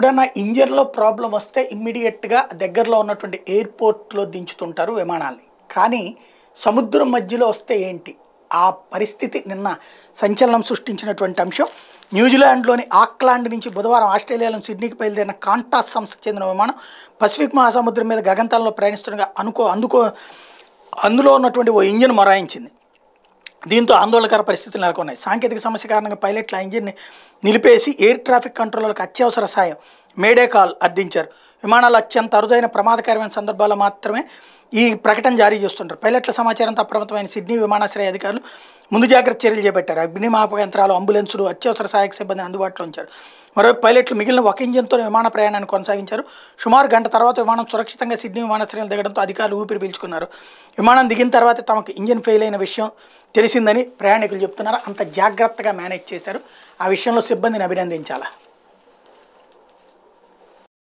ఎప్పుడైనా ఇంజన్లో ప్రాబ్లం వస్తే ఇమ్మీడియట్గా దగ్గరలో ఉన్నటువంటి ఎయిర్పోర్ట్లో దించుతుంటారు విమానాల్ని కానీ సముద్రం మధ్యలో వస్తే ఏంటి ఆ పరిస్థితి నిన్న సంచలనం సృష్టించినటువంటి అంశం న్యూజిలాండ్లోని ఆక్లాండ్ నుంచి బుధవారం ఆస్ట్రేలియాలోని సిడ్నీకి బయలుదేరిన కాంటాస్ సంస్థ చెందిన విమానం పసిఫిక్ మహాసముద్రం మీద గగంతలంలో ప్రయాణిస్తుండగా అనుకో అందుకో అందులో ఉన్నటువంటి ఓ ఇంజిన్ మొరాయించింది దీంతో ఆందోళనకర పరిస్థితులు నెలకొన్నాయి సాంకేతిక సమస్య కారణంగా పైలట్ల ఇంజిన్ని నిలిపేసి ఎయిర్ ట్రాఫిక్ కంట్రోలర్లకు అత్యవసర సాయం మేడే కాల్ అర్థించారు విమానాలు అత్యంత అరుదైన ప్రమాదకరమైన సందర్భాల్లో మాత్రమే ఈ ప్రకటన జారీ చేస్తుంటారు పైలట్ల సమాచారంతో అప్రమత్తమైన సిడ్నీ విమానాశ్రయ అధికారులు ముందు జాగ్రత్త చర్యలు చేపట్టారు అగ్నిమాపక యంత్రాలు అంబులెన్సులు అత్యవసర సహాయక సిబ్బంది అందుబాటులో ఉంచారు మరో పైలట్లు మిగిలిన ఒక ఇంజన్తో విమాన ప్రయాణాన్ని కొనసాగించారు సుమారు గంట తర్వాత విమానం సురక్షితంగా సిడ్నీ విమానాశ్రయం దిగడంతో అధికారులు ఊపిరి పీల్చుకున్నారు విమానం దిగిన తర్వాత తమకు ఇంజన్ ఫెయిల్ అయిన విషయం తెలిసిందని ప్రయాణికులు చెప్తున్నారు అంత జాగ్రత్తగా మేనేజ్ చేశారు ఆ విషయంలో సిబ్బందిని అభినందించాలా